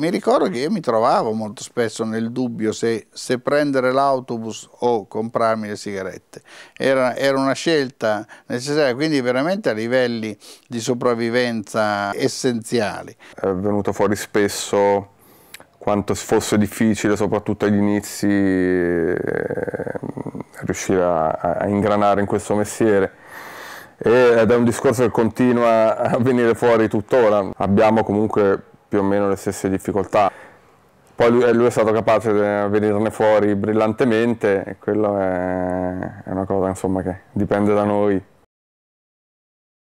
Mi ricordo che io mi trovavo molto spesso nel dubbio se, se prendere l'autobus o comprarmi le sigarette. Era, era, una scelta necessaria, quindi veramente a livelli di sopravvivenza essenziali. È venuto fuori spesso quanto fosse difficile, soprattutto agli inizi, eh, riuscire a, a ingranare in questo mestiere ed è un discorso che continua a venire fuori tuttora. Abbiamo comunque più o meno le stesse difficoltà. Poi lui, lui è stato capace di venirne fuori brillantemente e quello è, è una cosa insomma, che dipende da noi.